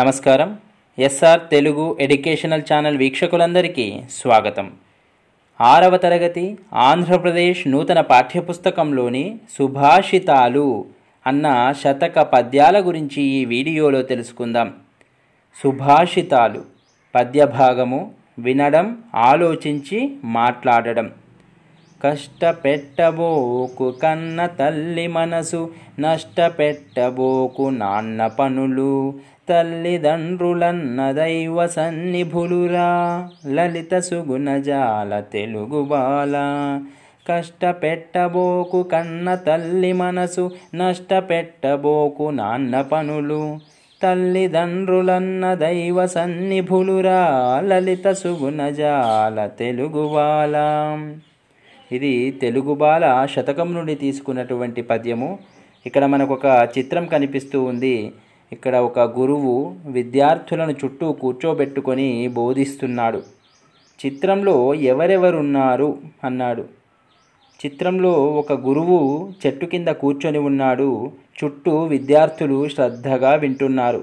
నమస్కారం SR Telugu educational channel వీక్షకులందరికీ స్వాగతం ఆరవ తరగతి ఆంధ్రప్రదేశ్ నూతన పాఠ్యపుస్తకంలోని సుభాషితాలు అన్న శతక పద్యాల గురించి ఈ వీడియోలో తెలుసుకుందాం సుభాషితాలు పద్యభాగము వినడం ఆలోచించి మాట్లాడడం కష్టపెట్టబోకు కన్న తల్లి మనసు నష్టపెట్టబోకు నాన్న పనులు తల్లిదండ్రులన్న దైవ సన్నిభులురా లలిత సుగుణజాల తెలుగు బాల కష్టపెట్టబోకు కన్న తల్లి మనసు నష్టపెట్టబోకు నాన్న పనులు తల్లిదండ్రులన్న దైవ సన్నిభులురా లలిత సుగుణజాల తెలుగు బాల ఇది తెలుగు బాల శతకం నుండి తీసుకున్నటువంటి పద్యము ఇక్కడ మనకు ఒక చిత్రం కనిపిస్తూ ఉంది ఇక్కడ ఒక గురువు విద్యార్థులను చుట్టూ కూర్చోబెట్టుకొని బోధిస్తున్నాడు చిత్రంలో ఎవరెవరున్నారు అన్నాడు చిత్రంలో ఒక గురువు చెట్టు కింద కూర్చొని ఉన్నాడు చుట్టూ విద్యార్థులు శ్రద్ధగా వింటున్నారు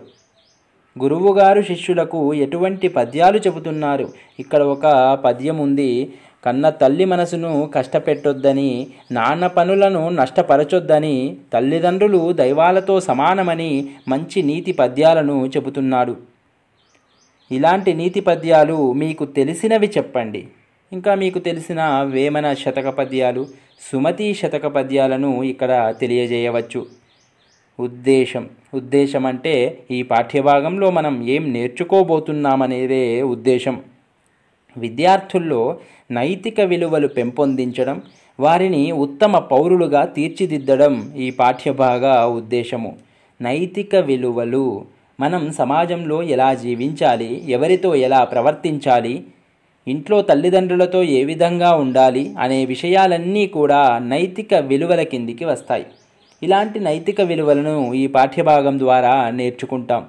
గురువుగారు శిష్యులకు ఎటువంటి పద్యాలు చెబుతున్నారు ఇక్కడ ఒక పద్యం ఉంది కన్న తల్లి మనసును కష్టపెట్టొద్దని నాన్న పనులను నష్టపరచొద్దని తల్లిదండ్రులు దైవాలతో సమానమని మంచి నీతి పద్యాలను చెబుతున్నాడు ఇలాంటి నీతి పద్యాలు మీకు తెలిసినవి చెప్పండి ఇంకా మీకు తెలిసిన వేమన శతక పద్యాలు సుమతి శతక పద్యాలను ఇక్కడ తెలియజేయవచ్చు ఉద్దేశం ఉద్దేశం అంటే ఈ పాఠ్యభాగంలో మనం ఏం నేర్చుకోబోతున్నామనేదే ఉద్దేశం విద్యార్థుల్లో నైతిక విలువలు పెంపొందించడం వారిని ఉత్తమ పౌరులుగా తీర్చిదిద్దడం ఈ పాఠ్యభాగ ఉద్దేశము నైతిక విలువలు మనం సమాజంలో ఎలా జీవించాలి ఎవరితో ఎలా ప్రవర్తించాలి ఇంట్లో తల్లిదండ్రులతో ఏ విధంగా ఉండాలి అనే విషయాలన్నీ కూడా నైతిక విలువల కిందికి వస్తాయి ఇలాంటి నైతిక విలువలను ఈ పాఠ్యభాగం ద్వారా నేర్చుకుంటాం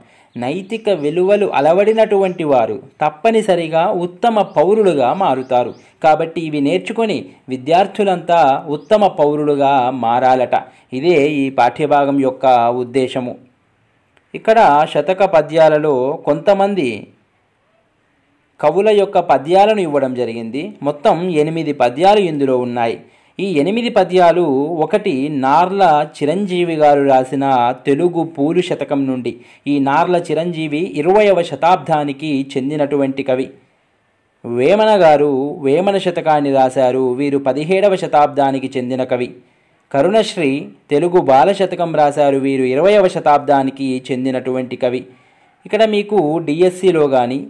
నైతిక విలువలు అలవడినటువంటి వారు తప్పనిసరిగా ఉత్తమ పౌరులుగా మారుతారు కాబట్టి ఇవి నేర్చుకొని విద్యార్థులంతా ఉత్తమ పౌరులుగా మారాలట ఇదే ఈ పాఠ్యభాగం యొక్క ఉద్దేశము ఇక్కడ శతక పద్యాలలో కొంతమంది కవుల యొక్క పద్యాలను ఇవ్వడం జరిగింది మొత్తం ఎనిమిది పద్యాలు ఇందులో ఉన్నాయి ఈ ఎనిమిది పద్యాలు ఒకటి నార్ల చిరంజీవి గారు రాసిన తెలుగు పూలు శతకం నుండి ఈ నార్ల చిరంజీవి ఇరవయవ శతాబ్దానికి చెందినటువంటి కవి వేమన గారు వేమన శతకాన్ని రాశారు వీరు పదిహేడవ శతాబ్దానికి చెందిన కవి కరుణశ్రీ తెలుగు బాల శతకం రాశారు వీరు ఇరవయవ శతాబ్దానికి చెందినటువంటి కవి ఇక్కడ మీకు డిఎస్సిలో కానీ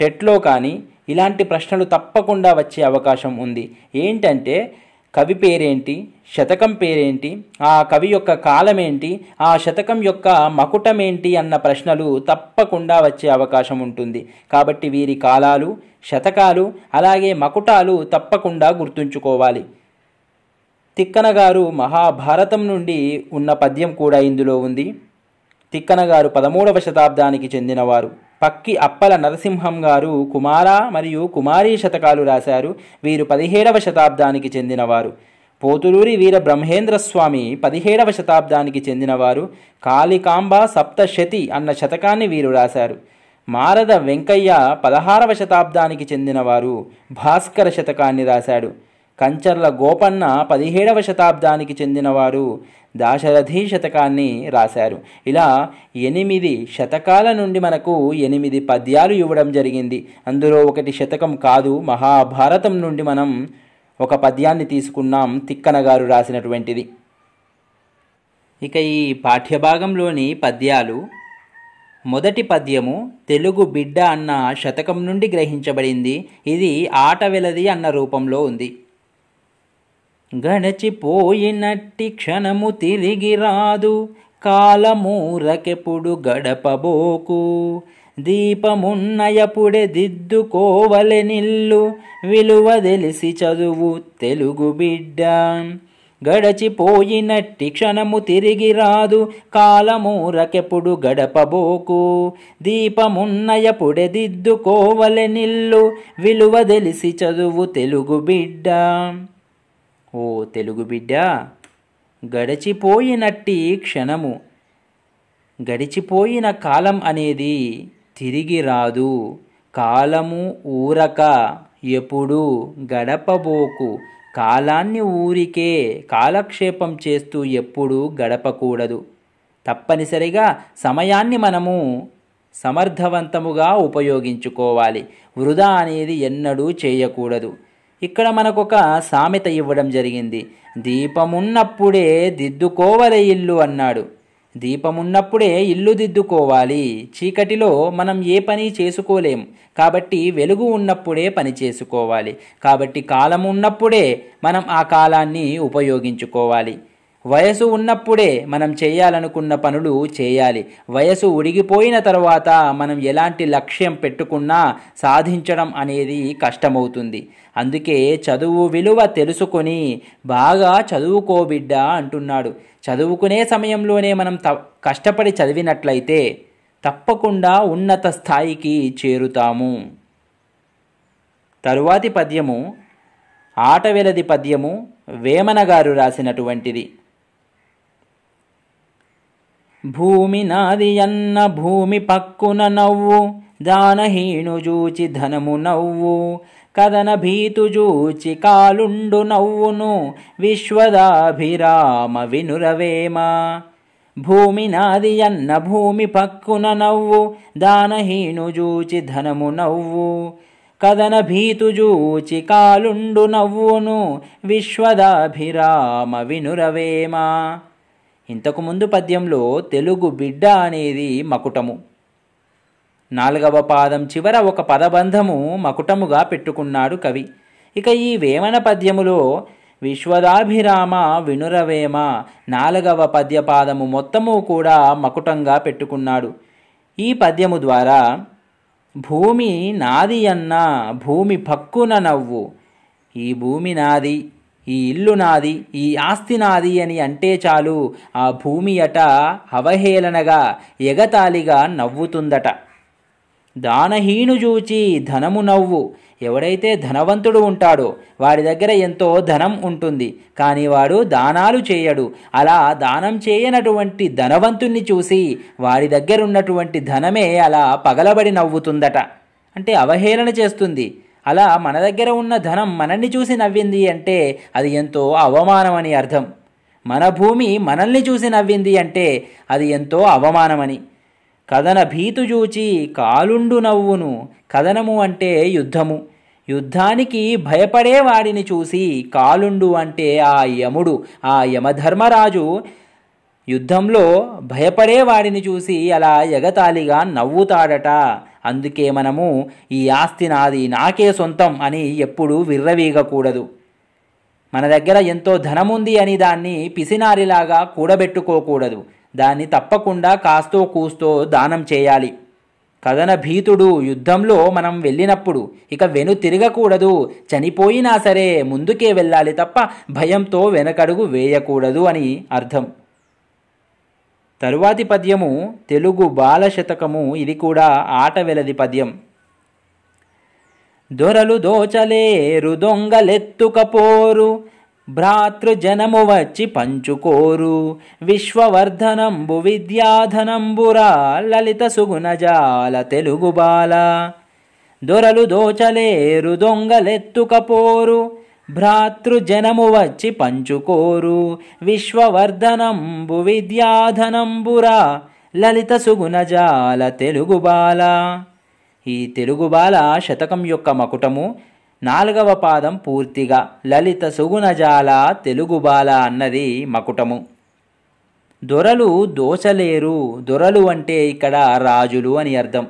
టెట్లో కానీ ఇలాంటి ప్రశ్నలు తప్పకుండా వచ్చే అవకాశం ఉంది ఏంటంటే కవి పేరేంటి శతకం పేరేంటి ఆ కవి యొక్క కాలమేంటి ఆ శతకం యొక్క మకుటమేంటి అన్న ప్రశ్నలు తప్పకుండా వచ్చే అవకాశం ఉంటుంది కాబట్టి వీరి కాలాలు శతకాలు అలాగే మకుటాలు తప్పకుండా గుర్తుంచుకోవాలి తిక్కనగారు మహాభారతం నుండి ఉన్న పద్యం కూడా ఇందులో ఉంది తిక్కనగారు పదమూడవ శతాబ్దానికి చెందినవారు పక్కి అప్పల నరసింహం గారు కుమార మరియు కుమారీ శతకాలు రాశారు వీరు పదిహేడవ శతాబ్దానికి చెందినవారు పోతులూరి వీర బ్రహ్మేంద్ర స్వామి పదిహేడవ శతాబ్దానికి చెందినవారు కాళికాంబ సప్తశతి అన్న శతకాన్ని వీరు రాశారు మారద వెంకయ్య పదహారవ శతాబ్దానికి చెందినవారు భాస్కర శతకాన్ని రాశాడు కంచర్ల గోపన్న పదిహేడవ శతాబ్దానికి చెందినవారు దాశరథి శతకాన్ని రాశారు ఇలా ఎనిమిది శతకాల నుండి మనకు ఎనిమిది పద్యాలు ఇవ్వడం జరిగింది అందులో ఒకటి శతకం కాదు మహాభారతం నుండి మనం ఒక పద్యాన్ని తీసుకున్నాం తిక్కన గారు రాసినటువంటిది ఇక ఈ పాఠ్యభాగంలోని పద్యాలు మొదటి పద్యము తెలుగు బిడ్డ అన్న శతకం నుండి గ్రహించబడింది ఇది ఆట వెలది అన్న రూపంలో ఉంది గడచిపోయినట్టి క్షణము తిరిగి రాదు కాలమూరకెప్పుడు గడపబోకు దీపమున్నయపుడే దిద్దుకోవలె నిల్లు విలువ తెలిసి చదువు తెలుగు బిడ్డ గడచిపోయినట్టి క్షణము తిరిగి రాదు కాలమూరకెప్పుడు గడపబోకు దీపమున్నయపుడే దిద్దుకోవలె నిల్లు విలువ తెలిసి చదువు తెలుగు బిడ్డ ఓ తెలుగు బిడ్డ గడిచిపోయినట్టి క్షణము గడిచిపోయిన కాలం అనేది తిరిగి రాదు కాలము ఊరక ఎప్పుడు గడపబోకు కాలాన్ని ఊరికే కాలక్షేపం చేస్తూ ఎప్పుడూ గడపకూడదు తప్పనిసరిగా సమయాన్ని మనము సమర్థవంతముగా ఉపయోగించుకోవాలి వృధా అనేది ఎన్నడూ చేయకూడదు ఇక్కడ మనకు ఒక సామెత ఇవ్వడం జరిగింది దీపమున్నప్పుడే దిద్దుకోవలే ఇల్లు అన్నాడు దీపమున్నప్పుడే ఇల్లు దిద్దుకోవాలి చీకటిలో మనం ఏ పని చేసుకోలేం కాబట్టి వెలుగు ఉన్నప్పుడే పని చేసుకోవాలి కాబట్టి కాలం ఉన్నప్పుడే మనం ఆ కాలాన్ని ఉపయోగించుకోవాలి వయసు ఉన్నప్పుడే మనం చేయాలనుకున్న పనులు చేయాలి వయసు ఉడిగిపోయిన తర్వాత మనం ఎలాంటి లక్ష్యం పెట్టుకున్నా సాధించడం అనేది కష్టమవుతుంది అందుకే చదువు విలువ తెలుసుకొని బాగా చదువుకో అంటున్నాడు చదువుకునే సమయంలోనే మనం త కష్టపడి చదివినట్లయితే తప్పకుండా ఉన్నత స్థాయికి చేరుతాము తరువాతి పద్యము ఆటవెలది పద్యము వేమనగారు రాసినటువంటిది భూమి నాదియన్న భూమి పక్కున నవ్వు దానహీను జూచి ధనము నవ్వు కదన భీతు జూచి కాలుండు నవ్వును విశ్వదాభిరామ వినురవేమ భూమి నాది అన్న భూమి పక్కున నవ్వు దానహీను జూచి ధనము నవ్వు కదన భీతు జూచి కాలుండు నవ్వును విశ్వదాభిరామ వినురవేమ ఇంతకుముందు పద్యంలో తెలుగు బిడ్డ అనేది మకుటము నాలుగవ పాదం చివర ఒక పదబంధము మకుటముగా పెట్టుకున్నాడు కవి ఇక ఈ వేమన పద్యములో విశ్వదాభిరామ వినురవేమ నాలుగవ పద్యపాదము మొత్తము కూడా మకుటంగా పెట్టుకున్నాడు ఈ పద్యము ద్వారా భూమి నాది అన్న భూమి పక్కున నవ్వు ఈ భూమి నాది ఈ ఇల్లు నాది ఈ ఆస్తి నాది అని అంటే చాలు ఆ భూమి అట అవహేళనగా ఎగతాళిగా నవ్వుతుందట దానహీను చూచి ధనము నవ్వు ఎవడైతే ధనవంతుడు ఉంటాడో వాడి దగ్గర ఎంతో ధనం ఉంటుంది కానీ వాడు దానాలు చేయడు అలా దానం చేయనటువంటి ధనవంతుణ్ణి చూసి దగ్గర దగ్గరున్నటువంటి ధనమే అలా పగలబడి నవ్వుతుందట అంటే అవహేళన చేస్తుంది అలా మన దగ్గర ఉన్న ధనం మనల్ని చూసి నవ్వింది అంటే అది ఎంతో అవమానమని అర్థం మన భూమి మనల్ని చూసి నవ్వింది అంటే అది ఎంతో అవమానమని కథన చూచి కాలుండు నవ్వును కథనము అంటే యుద్ధము యుద్ధానికి భయపడే వాడిని చూసి కాలుండు అంటే ఆ యముడు ఆ యమధర్మరాజు యుద్ధంలో భయపడే వాడిని చూసి అలా ఎగతాళిగా నవ్వుతాడట అందుకే మనము ఈ ఆస్తి నాది నాకే సొంతం అని ఎప్పుడూ విర్రవీగకూడదు మన దగ్గర ఎంతో ధనముంది అని దాన్ని పిసినారిలాగా కూడబెట్టుకోకూడదు దాన్ని తప్పకుండా కాస్తో కూస్తో దానం చేయాలి కథన భీతుడు యుద్ధంలో మనం వెళ్ళినప్పుడు ఇక వెను తిరగకూడదు చనిపోయినా సరే ముందుకే వెళ్ళాలి తప్ప భయంతో వెనకడుగు వేయకూడదు అని అర్థం తరువాతి పద్యము తెలుగు బాల శతకము ఇది కూడా ఆట వెలది పద్యం దొరలు దోచలేరు దొంగలెత్తుకపోరు భ్రాతృజనము వచ్చి పంచుకోరు విశ్వవర్ధనంబు విద్యాధనంబురా లలిత సుగుణజాల తెలుగు బాల దొరలు దోచలేరు దొంగలెత్తుకపోరు భ్రాతృజనము వచ్చి పంచుకోరు విశ్వవర్ధనంబు విద్యాధనంబురా లలిత సుగుణజాల తెలుగు బాల ఈ తెలుగు బాల శతకం యొక్క మకుటము నాలుగవ పాదం పూర్తిగా లలిత సుగుణజాల తెలుగు బాల అన్నది మకుటము దొరలు దోచలేరు దొరలు అంటే ఇక్కడ రాజులు అని అర్థం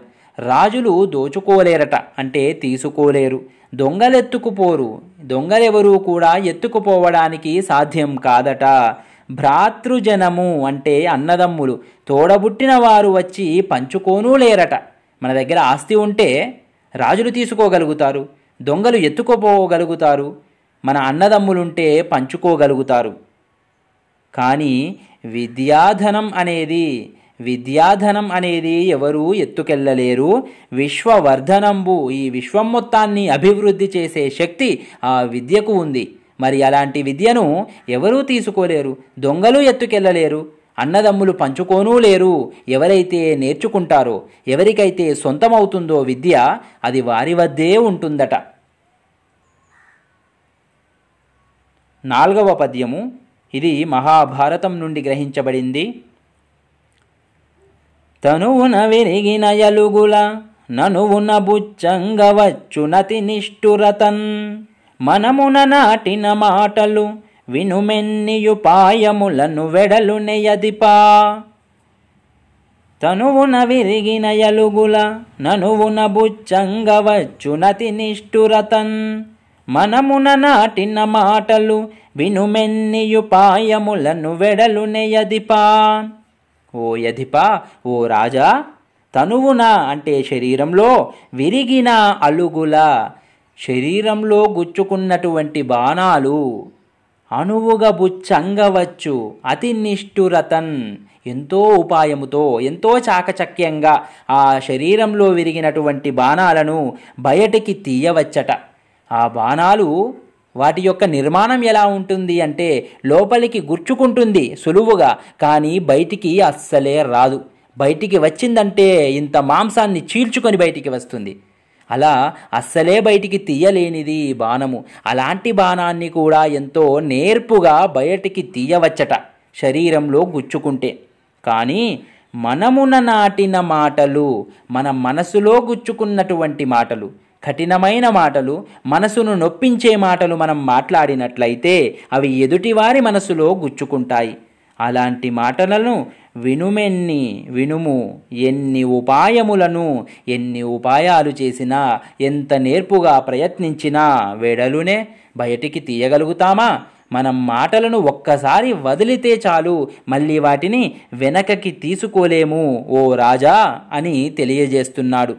రాజులు దోచుకోలేరట అంటే తీసుకోలేరు దొంగలెత్తుకుపోరు దొంగలెవరూ కూడా ఎత్తుకుపోవడానికి సాధ్యం కాదట భ్రాతృజనము అంటే అన్నదమ్ములు తోడబుట్టిన వారు వచ్చి పంచుకోనూ లేరట మన దగ్గర ఆస్తి ఉంటే రాజులు తీసుకోగలుగుతారు దొంగలు ఎత్తుకుపోగలుగుతారు మన అన్నదమ్ములుంటే పంచుకోగలుగుతారు కానీ విద్యాధనం అనేది విద్యాధనం అనేది ఎవరూ ఎత్తుకెళ్ళలేరు విశ్వవర్ధనంబు ఈ విశ్వం మొత్తాన్ని అభివృద్ధి చేసే శక్తి ఆ విద్యకు ఉంది మరి అలాంటి విద్యను ఎవరూ తీసుకోలేరు దొంగలు ఎత్తుకెళ్ళలేరు అన్నదమ్ములు పంచుకోనూ లేరు ఎవరైతే నేర్చుకుంటారో ఎవరికైతే సొంతమవుతుందో విద్య అది వారి వద్దే ఉంటుందట నాలుగవ పద్యము ఇది మహాభారతం నుండి గ్రహించబడింది తనువున విరిగిన ఎలుగుల ననువున బుచ్చంగవచ్చు నతి నిష్ఠురతన్ మనమున నాటిన మాటలు వినుమెన్నియుపాయములను వెడలు నెయదిపా తనువున విరిగిన ఎలుగుల ననువున బుచ్చంగవచ్చు నతి నిష్ఠురతన్ మనమున నాటిన మాటలు వినుమెన్నియుపాయములను వెడలు నెయదిపా ఓ యధిప ఓ రాజా తనువున అంటే శరీరంలో విరిగిన అలుగుల శరీరంలో గుచ్చుకున్నటువంటి బాణాలు అణువుగా బుచ్చంగవచ్చు అతి నిష్ఠురతన్ ఎంతో ఉపాయముతో ఎంతో చాకచక్యంగా ఆ శరీరంలో విరిగినటువంటి బాణాలను బయటికి తీయవచ్చట ఆ బాణాలు వాటి యొక్క నిర్మాణం ఎలా ఉంటుంది అంటే లోపలికి గుర్చుకుంటుంది సులువుగా కానీ బయటికి అస్సలే రాదు బయటికి వచ్చిందంటే ఇంత మాంసాన్ని చీల్చుకొని బయటికి వస్తుంది అలా అస్సలే బయటికి తీయలేనిది బాణము అలాంటి బాణాన్ని కూడా ఎంతో నేర్పుగా బయటికి తీయవచ్చట శరీరంలో గుచ్చుకుంటే కానీ మనమున నాటిన మాటలు మన మనసులో గుచ్చుకున్నటువంటి మాటలు కఠినమైన మాటలు మనసును నొప్పించే మాటలు మనం మాట్లాడినట్లయితే అవి ఎదుటివారి మనసులో గుచ్చుకుంటాయి అలాంటి మాటలను వినుమెన్ని వినుము ఎన్ని ఉపాయములను ఎన్ని ఉపాయాలు చేసినా ఎంత నేర్పుగా ప్రయత్నించినా వెడలునే బయటికి తీయగలుగుతామా మనం మాటలను ఒక్కసారి వదిలితే చాలు మళ్ళీ వాటిని వెనకకి తీసుకోలేము ఓ రాజా అని తెలియజేస్తున్నాడు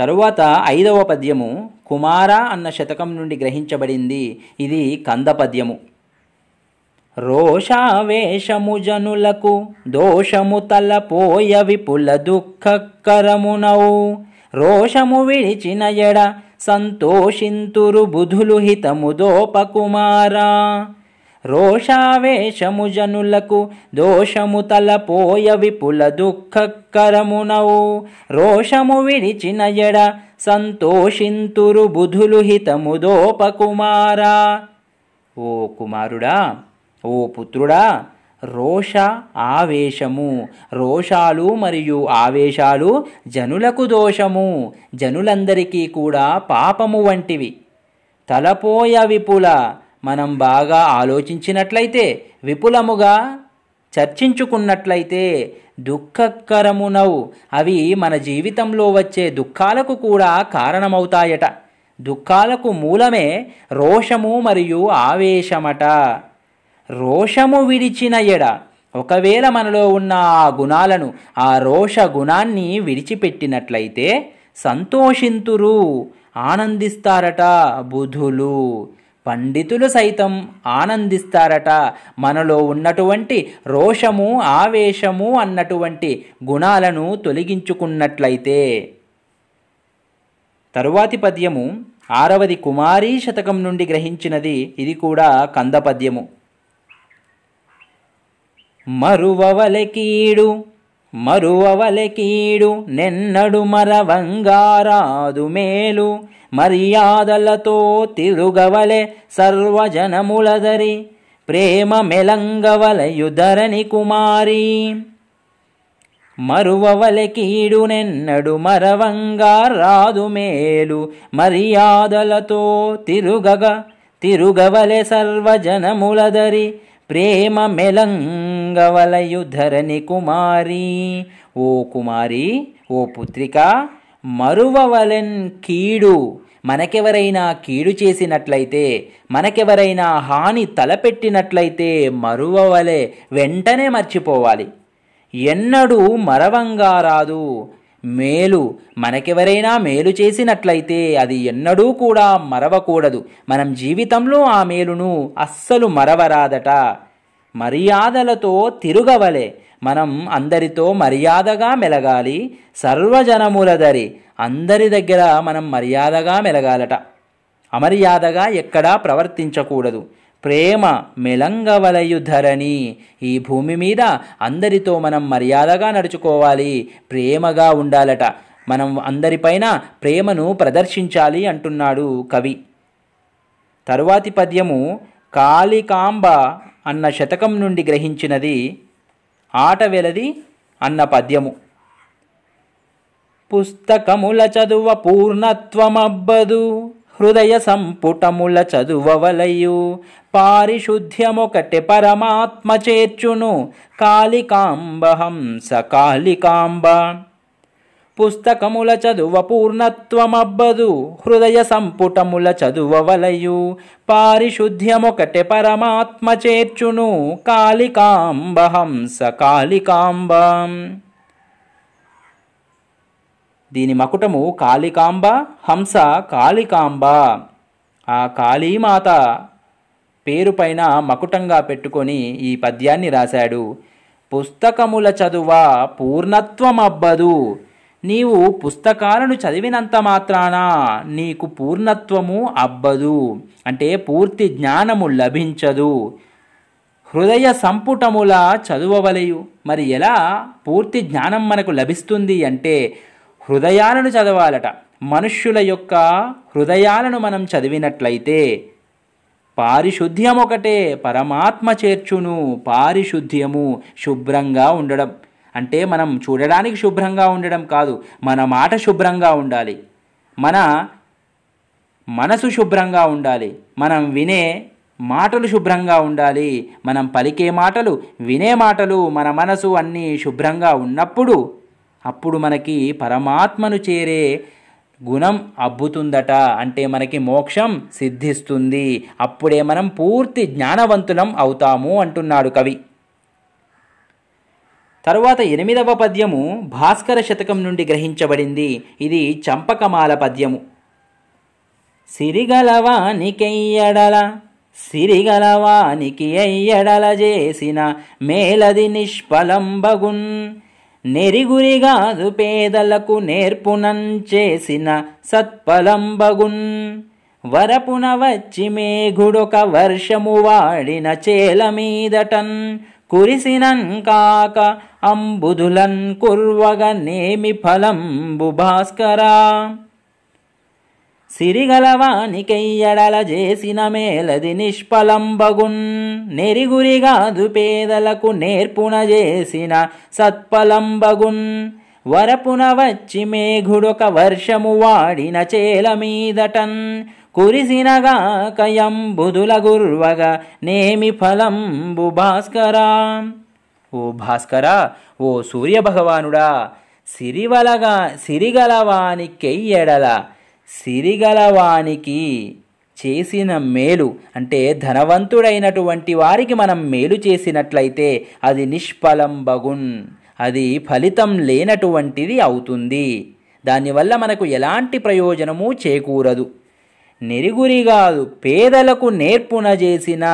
తరువాత ఐదవ పద్యము కుమార అన్న శతకం నుండి గ్రహించబడింది ఇది కంద పద్యము రోషావేశము జనులకు దోషము తలపోయ విపుల దుఃఖకరమునవు రోషము విడిచిన ఎడ సంతోషింతురు బుధులు హితము కుమారా రోషావేశము జనులకు దోషము తలపోయ విపుల దుఃఖకరమునవు రోషము విడిచిన ఎడ సంతోషింతురు బుధులు హితము దోపకుమారా ఓ కుమారుడా ఓ పుత్రుడా రోష ఆవేశము రోషాలు మరియు ఆవేశాలు జనులకు దోషము జనులందరికీ కూడా పాపము వంటివి తలపోయ విపుల మనం బాగా ఆలోచించినట్లయితే విపులముగా చర్చించుకున్నట్లయితే దుఃఖకరమునవు అవి మన జీవితంలో వచ్చే దుఃఖాలకు కూడా కారణమవుతాయట దుఃఖాలకు మూలమే రోషము మరియు ఆవేశమట రోషము విడిచిన ఎడ ఒకవేళ మనలో ఉన్న ఆ గుణాలను ఆ రోష గుణాన్ని విడిచిపెట్టినట్లయితే సంతోషింతురు ఆనందిస్తారట బుధులు పండితులు సైతం ఆనందిస్తారట మనలో ఉన్నటువంటి రోషము ఆవేశము అన్నటువంటి గుణాలను తొలగించుకున్నట్లయితే తరువాతి పద్యము ఆరవది కుమారీ శతకం నుండి గ్రహించినది ఇది కూడా కంద పద్యము మరువవలకీడు మరువలకీడు నెన్నడు మరవంగారాదు మేలు మర్యాదలతో తిరుగవలె సర్వజనములదరి ప్రేమ మెలంగవలయుధరణి కుమారి మరువలకీడు నెన్నడు మరవంగారాదు మేలు మర్యాదలతో తిరుగగ తిరుగవలె సర్వజనములదరి ప్రేమ మెలంగవలయు ధరణి కుమారి ఓ కుమారి ఓ పుత్రిక మరువవలెన్ కీడు మనకెవరైనా కీడు చేసినట్లయితే మనకెవరైనా హాని తలపెట్టినట్లయితే మరువవలే వెంటనే మర్చిపోవాలి ఎన్నడూ మరవంగా రాదు మేలు మనకెవరైనా మేలు చేసినట్లయితే అది ఎన్నడూ కూడా మరవకూడదు మనం జీవితంలో ఆ మేలును అస్సలు మరవరాదట మర్యాదలతో తిరుగవలే మనం అందరితో మర్యాదగా మెలగాలి సర్వజనములదరి అందరి దగ్గర మనం మర్యాదగా మెలగాలట అమర్యాదగా ఎక్కడా ప్రవర్తించకూడదు ప్రేమ మెలంగవలయు ధరణి ఈ భూమి మీద అందరితో మనం మర్యాదగా నడుచుకోవాలి ప్రేమగా ఉండాలట మనం అందరిపైన ప్రేమను ప్రదర్శించాలి అంటున్నాడు కవి తరువాతి పద్యము కాళికాంబ అన్న శతకం నుండి గ్రహించినది ఆటవెలది అన్న పద్యము పుస్తకముల చదువ పూర్ణత్వమబ్బదు హృదయ సంపుటముల చదువవలయు పారిశుద్ధ్యమొకటి పరమాత్మ చేర్చును కాళికాంబహం హంస కాళికాంబ పుస్తకముల చదువ పూర్ణత్వమబ్బదు హృదయ సంపుటముల చదువవలయు పారిశుద్ధ్యమొకటి పరమాత్మ చేర్చును కాళికాంబహం హంస కాళికాంబ దీని మకుటము కాళికాంబ హంస కాళికాంబ ఆ కాళీమాత పేరు పైన మకుటంగా పెట్టుకొని ఈ పద్యాన్ని రాశాడు పుస్తకముల చదువ పూర్ణత్వమబ్బదు నీవు పుస్తకాలను చదివినంత మాత్రాన నీకు పూర్ణత్వము అబ్బదు అంటే పూర్తి జ్ఞానము లభించదు హృదయ సంపుటముల చదువవలయు మరి ఎలా పూర్తి జ్ఞానం మనకు లభిస్తుంది అంటే హృదయాలను చదవాలట మనుష్యుల యొక్క హృదయాలను మనం చదివినట్లయితే పారిశుద్ధ్యం ఒకటే పరమాత్మ చేర్చును పారిశుద్ధ్యము శుభ్రంగా ఉండడం అంటే మనం చూడడానికి శుభ్రంగా ఉండడం కాదు మన మాట శుభ్రంగా ఉండాలి మన మనసు శుభ్రంగా ఉండాలి మనం వినే మాటలు శుభ్రంగా ఉండాలి మనం పలికే మాటలు వినే మాటలు మన మనసు అన్నీ శుభ్రంగా ఉన్నప్పుడు అప్పుడు మనకి పరమాత్మను చేరే గుణం అబ్బుతుందట అంటే మనకి మోక్షం సిద్ధిస్తుంది అప్పుడే మనం పూర్తి జ్ఞానవంతులం అవుతాము అంటున్నాడు కవి తరువాత ఎనిమిదవ పద్యము భాస్కర శతకం నుండి గ్రహించబడింది ఇది చంపకమాల పద్యము సిరిగలవానికెయ్యడల సిరిగలవానికి అయ్యడల చేసిన మేలది నిష్ఫలంబగున్ నెరిగురిగాదు పేదలకు నేర్పునంచేసిన సత్ఫలంబగున్ వరపున వచ్చి మేఘుడొక వర్షము వాడిన చేల మీదటన్ కురిసినం కాక అంబుదులన్ నేమి ఫలంబు భాస్కరా సిరిగలవానికెయ్యడల చేసిన మేలది నిష్ఫలంబగున్ నెరిగురిగాదు పేదలకు నేర్పున చేసిన సత్ఫలంబగున్ వరపున వచ్చి మేఘుడొక వర్షము వాడిన చేల మీదటన్ కయం బుధుల గుర్వగ నేమి ఫలంబు భాస్కరా ఓ భాస్కరా ఓ సూర్యభగవానుడా సిరివలగా సిరిగలవానికెయ్యడల సిరిగలవానికి చేసిన మేలు అంటే ధనవంతుడైనటువంటి వారికి మనం మేలు చేసినట్లయితే అది నిష్ఫలం బగున్ అది ఫలితం లేనటువంటిది అవుతుంది దానివల్ల మనకు ఎలాంటి ప్రయోజనము చేకూరదు నెరుగురి కాదు పేదలకు నేర్పున చేసిన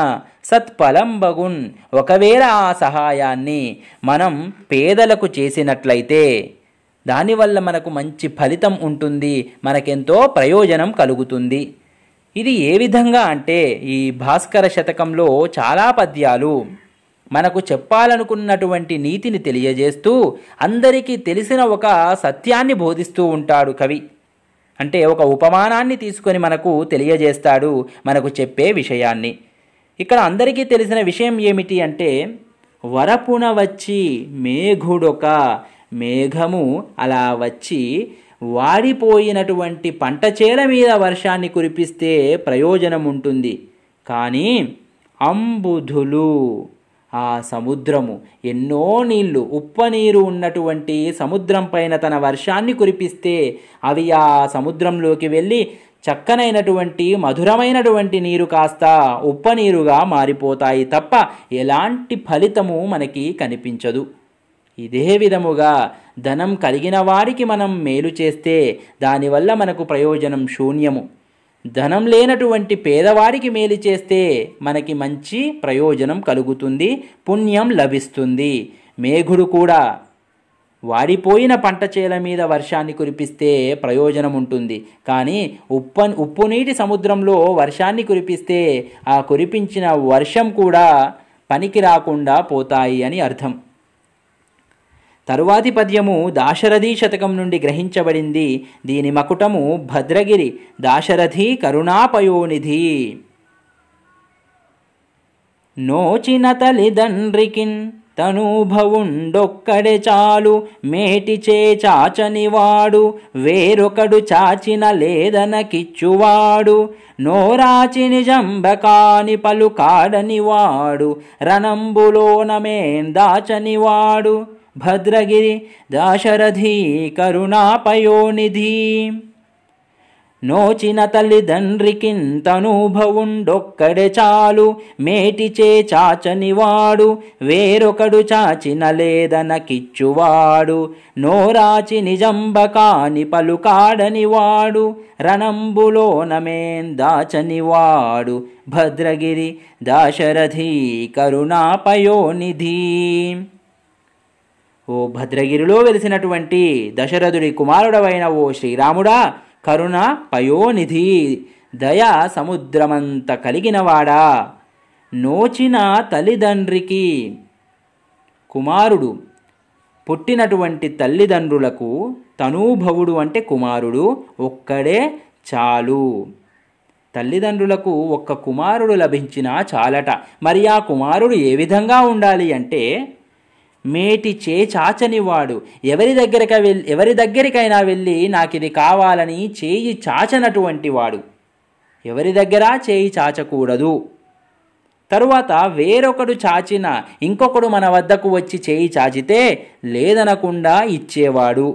సత్ఫలం బగున్ ఒకవేళ ఆ సహాయాన్ని మనం పేదలకు చేసినట్లయితే దానివల్ల మనకు మంచి ఫలితం ఉంటుంది మనకెంతో ప్రయోజనం కలుగుతుంది ఇది ఏ విధంగా అంటే ఈ భాస్కర శతకంలో చాలా పద్యాలు మనకు చెప్పాలనుకున్నటువంటి నీతిని తెలియజేస్తూ అందరికీ తెలిసిన ఒక సత్యాన్ని బోధిస్తూ ఉంటాడు కవి అంటే ఒక ఉపమానాన్ని తీసుకొని మనకు తెలియజేస్తాడు మనకు చెప్పే విషయాన్ని ఇక్కడ అందరికీ తెలిసిన విషయం ఏమిటి అంటే వరపున వచ్చి మేఘుడొక మేఘము అలా వచ్చి వాడిపోయినటువంటి పంట చేల మీద వర్షాన్ని కురిపిస్తే ప్రయోజనం ఉంటుంది కానీ అంబుధులు ఆ సముద్రము ఎన్నో నీళ్లు ఉప్పనీరు ఉన్నటువంటి సముద్రం పైన తన వర్షాన్ని కురిపిస్తే అవి ఆ సముద్రంలోకి వెళ్ళి చక్కనైనటువంటి మధురమైనటువంటి నీరు కాస్త ఉప్పనీరుగా మారిపోతాయి తప్ప ఎలాంటి ఫలితము మనకి కనిపించదు ఇదే విధముగా ధనం కలిగిన వారికి మనం మేలు చేస్తే దానివల్ల మనకు ప్రయోజనం శూన్యము ధనం లేనటువంటి పేదవారికి మేలు చేస్తే మనకి మంచి ప్రయోజనం కలుగుతుంది పుణ్యం లభిస్తుంది మేఘుడు కూడా వాడిపోయిన పంట చేల మీద వర్షాన్ని కురిపిస్తే ప్రయోజనం ఉంటుంది కానీ ఉప్ప ఉప్పు నీటి సముద్రంలో వర్షాన్ని కురిపిస్తే ఆ కురిపించిన వర్షం కూడా పనికి రాకుండా పోతాయి అని అర్థం తరువాతి పద్యము దాశరథి శతకం నుండి గ్రహించబడింది దీని మకుటము భద్రగిరి దాశరథి కరుణాపయోనిధి నోచిన తలిదండ్రికి తనూభవుండొక్కడే చాలు మేటిచే చాచనివాడు వేరొకడు చాచిన లేదనకిచ్చువాడు నోరాచి నిజంబకాని పలు కాడనివాడు రణంబులోనమేం దాచనివాడు భద్రగిరి దాశరథి కరుణాపయోనిధి నోచిన తల్లిదండ్రికింతనూభవుండొక్కడే చాలు మేటిచే చాచనివాడు వేరొకడు చాచిన కిచ్చువాడు నోరాచి నిజంబకాని పలుకాడనివాడు రణంబులోనమేం దాచనివాడు భద్రగిరి దాశరథీ కరుణాపయోనిధీ ఓ భద్రగిరిలో వెలిసినటువంటి దశరథుడి కుమారుడవైన ఓ శ్రీరాముడా కరుణ పయోనిధి దయ సముద్రమంత కలిగినవాడా నోచిన తల్లిదండ్రికి కుమారుడు పుట్టినటువంటి తల్లిదండ్రులకు తనూభవుడు అంటే కుమారుడు ఒక్కడే చాలు తల్లిదండ్రులకు ఒక్క కుమారుడు లభించినా చాలట మరి ఆ కుమారుడు ఏ విధంగా ఉండాలి అంటే మేటి చే చాచనివాడు ఎవరి దగ్గరక వెళ్ళి ఎవరి దగ్గరికైనా వెళ్ళి నాకు ఇది కావాలని చేయి చాచనటువంటి వాడు ఎవరి దగ్గర చేయి చాచకూడదు తరువాత వేరొకడు చాచిన ఇంకొకడు మన వద్దకు వచ్చి చేయి చాచితే లేదనకుండా ఇచ్చేవాడు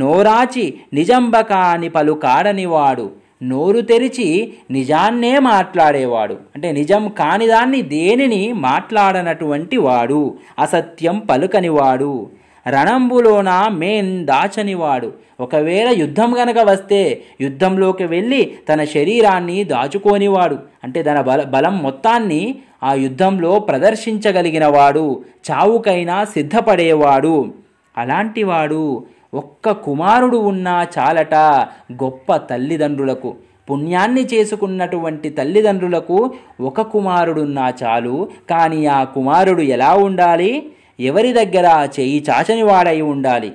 నోరాచి నిజంబకాని పలు కాడనివాడు నోరు తెరిచి నిజాన్నే మాట్లాడేవాడు అంటే నిజం కానిదాన్ని దేనిని మాట్లాడనటువంటి వాడు అసత్యం పలుకనివాడు రణంబులోన మేన్ దాచనివాడు ఒకవేళ యుద్ధం గనక వస్తే యుద్ధంలోకి వెళ్ళి తన శరీరాన్ని దాచుకోనివాడు అంటే తన బల బలం మొత్తాన్ని ఆ యుద్ధంలో ప్రదర్శించగలిగినవాడు చావుకైనా సిద్ధపడేవాడు అలాంటివాడు ఒక్క కుమారుడు ఉన్నా చాలట గొప్ప తల్లిదండ్రులకు పుణ్యాన్ని చేసుకున్నటువంటి తల్లిదండ్రులకు ఒక కుమారుడున్నా చాలు కానీ ఆ కుమారుడు ఎలా ఉండాలి ఎవరి దగ్గర చేయి చాచని వాడై ఉండాలి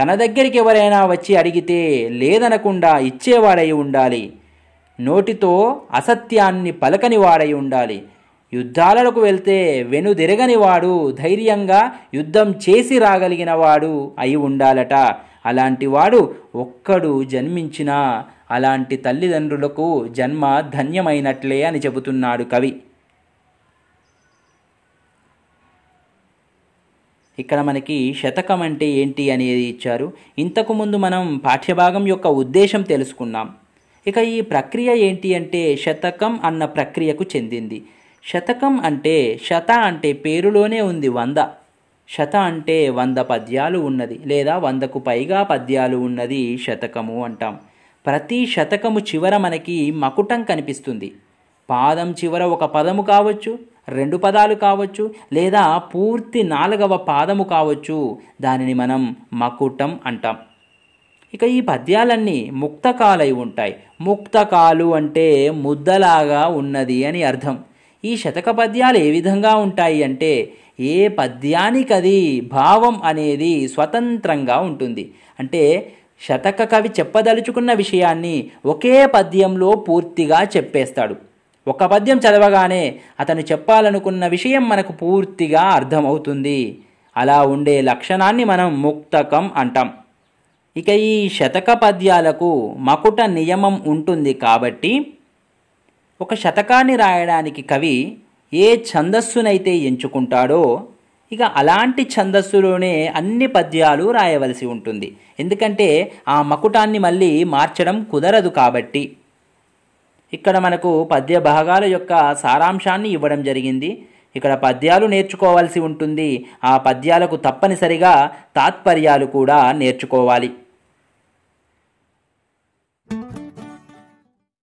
తన దగ్గరికి ఎవరైనా వచ్చి అడిగితే లేదనకుండా ఇచ్చేవాడై ఉండాలి నోటితో అసత్యాన్ని పలకని వాడై ఉండాలి యుద్ధాలకు వెళ్తే వెనుదిరగనివాడు ధైర్యంగా యుద్ధం చేసి రాగలిగిన వాడు అయి ఉండాలట అలాంటి వాడు ఒక్కడు జన్మించినా అలాంటి తల్లిదండ్రులకు జన్మ ధన్యమైనట్లే అని చెబుతున్నాడు కవి ఇక్కడ మనకి శతకం అంటే ఏంటి అనేది ఇచ్చారు ఇంతకుముందు మనం పాఠ్యభాగం యొక్క ఉద్దేశం తెలుసుకున్నాం ఇక ఈ ప్రక్రియ ఏంటి అంటే శతకం అన్న ప్రక్రియకు చెందింది శతకం అంటే శత అంటే పేరులోనే ఉంది వంద శత అంటే వంద పద్యాలు ఉన్నది లేదా వందకు పైగా పద్యాలు ఉన్నది శతకము అంటాం ప్రతి శతకము చివర మనకి మకుటం కనిపిస్తుంది పాదం చివర ఒక పదము కావచ్చు రెండు పదాలు కావచ్చు లేదా పూర్తి నాలుగవ పాదము కావచ్చు దానిని మనం మకుటం అంటాం ఇక ఈ పద్యాలన్నీ ముక్తకాలై ఉంటాయి ముక్తకాలు అంటే ముద్దలాగా ఉన్నది అని అర్థం ఈ శతక పద్యాలు ఏ విధంగా ఉంటాయి అంటే ఏ పద్యానికది భావం అనేది స్వతంత్రంగా ఉంటుంది అంటే శతక కవి చెప్పదలుచుకున్న విషయాన్ని ఒకే పద్యంలో పూర్తిగా చెప్పేస్తాడు ఒక పద్యం చదవగానే అతను చెప్పాలనుకున్న విషయం మనకు పూర్తిగా అర్థమవుతుంది అలా ఉండే లక్షణాన్ని మనం ముక్తకం అంటాం ఇక ఈ శతక పద్యాలకు మకుట నియమం ఉంటుంది కాబట్టి ఒక శతకాన్ని రాయడానికి కవి ఏ ఛందస్సునైతే ఎంచుకుంటాడో ఇక అలాంటి ఛందస్సులోనే అన్ని పద్యాలు రాయవలసి ఉంటుంది ఎందుకంటే ఆ మకుటాన్ని మళ్ళీ మార్చడం కుదరదు కాబట్టి ఇక్కడ మనకు పద్య భాగాల యొక్క సారాంశాన్ని ఇవ్వడం జరిగింది ఇక్కడ పద్యాలు నేర్చుకోవాల్సి ఉంటుంది ఆ పద్యాలకు తప్పనిసరిగా తాత్పర్యాలు కూడా నేర్చుకోవాలి